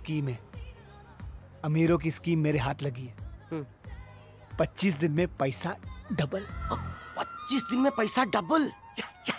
Scheme है अमीरों की स्कीम मेरे हाथ लगी है हम्म। पच्चीस दिन में पैसा डबल पच्चीस दिन में पैसा डबल या, या।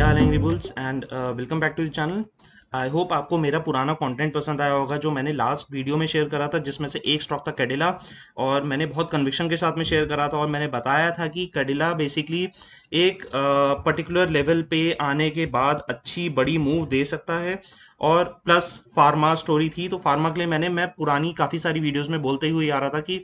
yeah angry bulls and uh, welcome back to the channel I hope आपको मेरा पुराना कंटेंट पसंद आया होगा जो मैंने लास्ट वीडियो में शेयर करा था जिसमें से एक स्टॉक था कैडिला और मैंने बहुत कन्विक्शन के साथ में शेयर करा था और मैंने बताया था कि कैडिला बेसिकली एक पर्टिकुलर लेवल पे आने के बाद अच्छी बड़ी मूव दे सकता है और प्लस फार्मा स्टोरी थी तो फार्मा के लिए मैंने मैं पुरानी काफ़ी सारी वीडियोस में बोलते हुए आ रहा था कि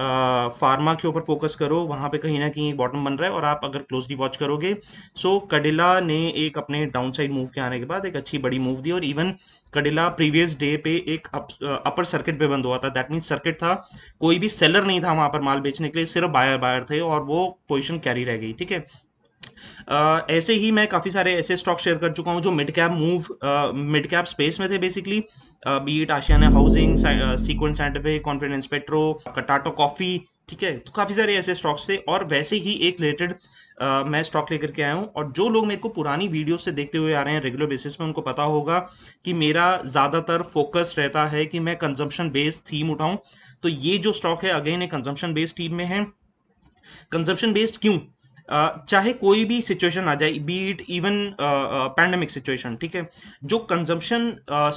आ, फार्मा के ऊपर फोकस करो वहाँ पे कहीं ना कहीं बॉटम बन रहा है और आप अगर क्लोजली वॉच करोगे सो कडिला ने एक अपने डाउन साइड मूव के आने के बाद एक अच्छी बड़ी मूव दी और इवन कडिला प्रीवियस डे पे एक अप, अपर सर्किट पर बंद हुआ था दैट मीन्स सर्किट था कोई भी सेलर नहीं था वहाँ पर माल बेचने के लिए सिर्फ बायर बायर थे और वो पोजिशन कैरी रह गई ठीक है ऐसे ही मैं काफ़ी सारे ऐसे स्टॉक शेयर कर चुका हूँ जो mid cap move mid cap space में थे basically be it Ashiana housing sequence scientific confidence petro कटाटो कॉफ़ी ठीक है तो काफ़ी सारे ऐसे स्टॉक्स थे और वैसे ही एक रिलेटेड मैं स्टॉक लेकर के आया हूँ और जो लोग मेरे को पुरानी वीडियो से देखते हुए आ रहे हैं रेगुलर बेसिस में उनको पता होगा कि मेरा ज़्यादातर फोकस रहता है कि मैं कंजम्पशन बेस्ड थीम उठाऊं तो ये जो स्टॉक है अगेन एक कंजम्पशन बेस्ड थीम में है कंजम्पशन बेस्ड क्यों चाहे कोई भी सिचुएशन आ जाए be it even pandemic situation ठीक है जो कंजम्पशन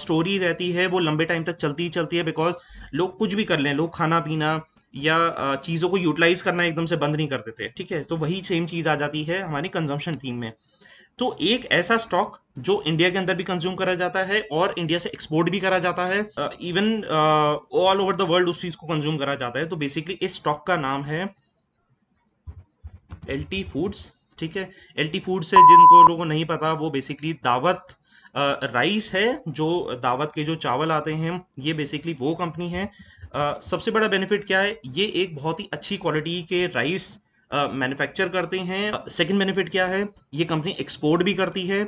स्टोरी रहती है वो लंबे टाइम तक चलती ही चलती है बिकॉज लोग कुछ भी कर लें लोग खाना पीना या uh, चीज़ों को यूटिलाइज करना एकदम से बंद नहीं कर देते ठीक है तो वही सेम चीज़ आ जाती है हमारी कंजम्पशन थीम में तो एक ऐसा स्टॉक जो इंडिया के अंदर भी कंज्यूम करा जाता है और इंडिया से एक्सपोर्ट भी करा जाता है even all over the world उस चीज़ को कंज्यूम करा जाता है तो बेसिकली इस स्टॉक का नाम है एल टी फूड्स ठीक है एल टी फूड्स है जिनको लोगों को नहीं पता वो बेसिकली दावत राइस है जो दावत के जो चावल आते हैं ये बेसिकली वो कंपनी है सबसे बड़ा बेनिफिट क्या है ये एक बहुत ही अच्छी क्वालिटी के राइस मैन्युफैक्चर करते हैं सेकंड बेनिफिट क्या है ये कंपनी एक्सपोर्ट भी करती है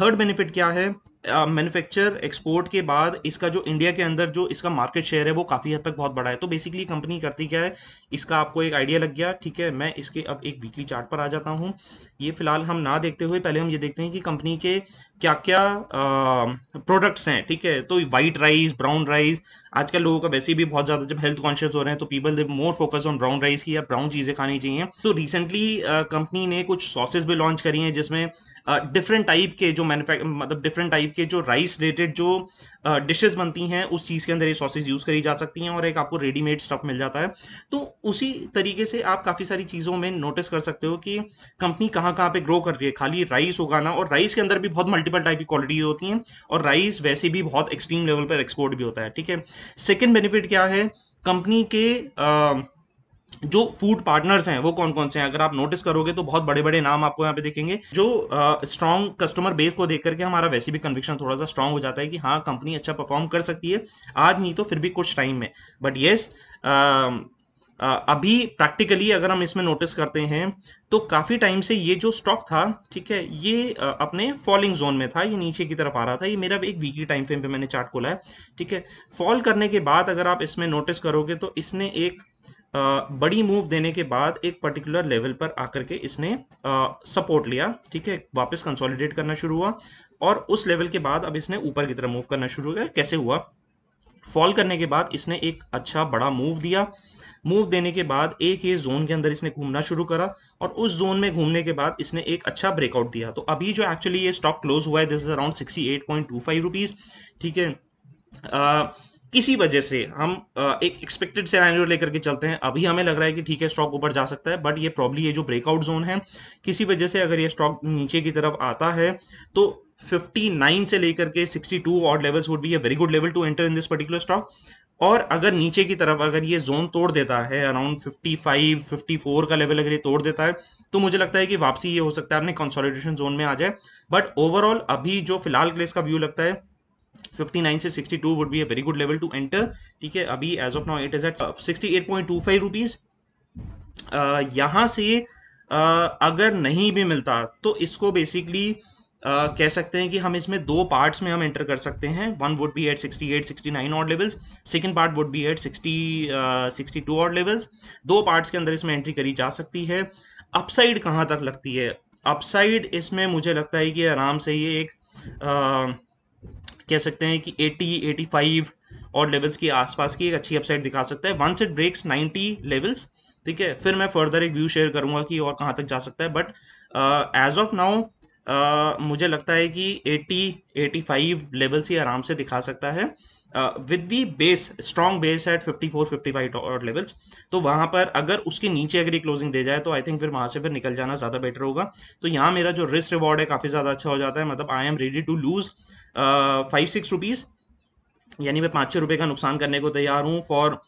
थर्ड बेनिफिट क्या है मैन्युफैक्चर एक्सपोर्ट के बाद इसका जो इंडिया के अंदर जो इसका मार्केट शेयर है वो काफ़ी हद तक बहुत बड़ा है तो बेसिकली कंपनी करती क्या है इसका आपको एक आइडिया लग गया ठीक है मैं इसके अब एक वीकली चार्ट पर आ जाता हूँ ये फिलहाल हम ना देखते हुए पहले हम ये देखते हैं कि कंपनी के क्या क्या प्रोडक्ट्स हैं ठीक है तो वाइट राइस ब्राउन राइस आजकल लोगों का वैसे भी बहुत ज़्यादा जब हेल्थ कॉन्शियस हो रहे हैं तो people they more focus on brown rice की या ब्राउन चीज़ें खानी चाहिए तो रिसेंटली कंपनी ने कुछ सॉसेज भी लॉन्च करी हैं जिसमें डिफरेंट टाइप के जो मैनुफैक् मतलब डिफरेंट टाइप टाइप के जो राइस रिलेटेड जो डिशेस uh, बनती हैं उस चीज़ के अंदर ये सॉसेज यूज़ करी जा सकती हैं और एक आपको रेडीमेड स्टफ़ मिल जाता है तो उसी तरीके से आप काफ़ी सारी चीज़ों में नोटिस कर सकते हो कि कंपनी कहाँ कहाँ पे ग्रो कर रही है खाली राइस उगाना और राइस के अंदर भी बहुत मल्टीपल टाइप की क्वालिटी होती हैं और राइस वैसे भी बहुत एक्सट्रीम लेवल पर एक्सपोर्ट भी होता है ठीक है सेकेंड बेनिफिट क्या है कंपनी के आ, uh, जो फूड पार्टनर्स हैं वो कौन कौन से हैं अगर आप नोटिस करोगे तो बहुत बड़े बड़े नाम आपको यहाँ पे देखेंगे जो स्ट्रॉन्ग कस्टमर बेस को देख करके हमारा वैसे भी कन्विक्शन थोड़ा सा स्ट्रॉन्ग हो जाता है कि हाँ कंपनी अच्छा परफॉर्म कर सकती है आज नहीं तो फिर भी कुछ टाइम में बट येस yes, अभी प्रैक्टिकली अगर हम इसमें नोटिस करते हैं तो काफ़ी टाइम से ये जो स्टॉक था ठीक है ये अपने फॉलिंग जोन में था ये नीचे की तरफ आ रहा था ये मेरा एक वीकली टाइम फ्रेम पे मैंने चार्ट खोला है ठीक है फॉल करने के बाद अगर आप इसमें नोटिस करोगे तो इसने एक बड़ी मूव देने के बाद एक पर्टिकुलर लेवल पर आकर के इसने सपोर्ट लिया ठीक है वापस कंसोलिडेट करना शुरू हुआ और उस लेवल के बाद अब इसने ऊपर की तरफ मूव करना शुरू किया कैसे हुआ फॉल करने के बाद इसने एक अच्छा बड़ा मूव दिया मूव देने के बाद एक ये जोन के अंदर इसने घूमना शुरू करा और उस जोन में घूमने के बाद इसने एक अच्छा ब्रेकआउट दिया तो अभी जो एक्चुअली ये स्टॉक क्लोज हुआ है this is around sixty eight point two five rupees ठीक है किसी वजह से हम एक एक्सपेक्टेड सिनेरियो लेकर के चलते हैं अभी हमें लग रहा है कि ठीक है स्टॉक ऊपर जा सकता है बट ये प्रॉब्ली ये जो ब्रेकआउट जोन है किसी वजह से अगर ये स्टॉक नीचे की तरफ आता है तो 59 से लेकर के 62 odd levels would be a very good level to enter in this particular stock और अगर नीचे की तरफ अगर ये जोन तोड़ देता है अराउंड 55, 54 का लेवल अगर ये तोड़ देता है तो मुझे लगता है कि वापसी ये हो सकता है अपने कंसोलिडेशन जोन में आ जाए बट ओवरऑल अभी जो फिलहाल के लिए इसका व्यू लगता है 59 से 62 would be ठीक है अभी as of now it is at 68.25 rupees uh, यहां से uh, अगर नहीं भी मिलता तो इसको बेसिकली Uh, कह सकते हैं कि हम इसमें दो पार्ट्स में हम एंटर कर सकते हैं one would be at 68 69 odd levels second part would be at 60 uh, 62 levels दो पार्ट्स के अंदर इसमें एंट्री करी जा सकती है अपसाइड कहाँ तक लगती है अपसाइड इसमें मुझे लगता है कि आराम से ये एक uh, कह सकते हैं कि 80, 85 और लेवल्स के आसपास की एक अच्छी अपसाइड दिखा सकता है वंस इट ब्रेक्स 90 लेवल्स ठीक है फिर मैं फर्दर एक व्यू शेयर करूंगा कि और कहाँ तक जा सकता है but as of now ah, मुझे लगता है कि 80 85 लेवल्स ही आराम से दिखा सकता है with the base strong base at 54 55 और लेवल्स तो वहाँ पर अगर उसके नीचे अगर ये क्लोजिंग दे जाए तो आई थिंक फिर वहाँ से फिर निकल जाना ज़्यादा बेटर होगा तो यहाँ मेरा जो रिस्क रिवॉर्ड है काफ़ी ज़्यादा अच्छा हो जाता है मतलब I am ready to lose five six rupees यानी मैं पाँच छः रुपये का नुकसान करने को तैयार हूँ for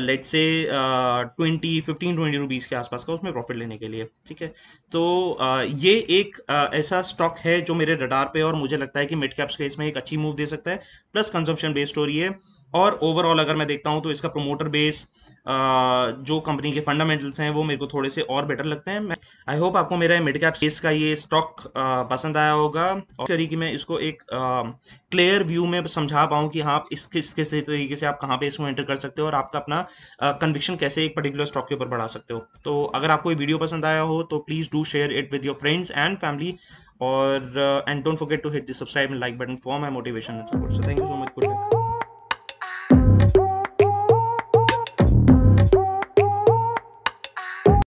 let's say twenty fifteen twenty rupees के आसपास का उसमें प्रॉफिट लेने के लिए ठीक है तो uh, ये एक uh, ऐसा स्टॉक है जो मेरे रडार पे और मुझे लगता है कि मिड कैप्स के इसमें एक अच्छी मूव दे सकता है प्लस कंजम्पशन बेस्ड हो रही है और ओवरऑल अगर मैं देखता हूँ तो इसका प्रोमोटर बेस uh, जो कंपनी के फंडामेंटल्स हैं वो मेरे को थोड़े से और बेटर लगते हैं आई होप आपको मेरा मिड कैप स्पेस का ये स्टॉक uh, पसंद आया होगा और करी कि मैं इसको एक क्लियर uh, व्यू में समझा पाऊँ कि हाँ कहाँ आप इस किस किस तरीके से आप कहाँ पे इसको एंटर कर सकते हो और आपका अपना कन्विक्शन कैसे एक पर्टिकुलर स्टॉक के ऊपर बढ़ा सकते हो तो अगर आपको ये वीडियो पसंद आया हो तो please do share it with your friends and family और and don't forget to hit the subscribe and like button for my motivation and support so thank you so much good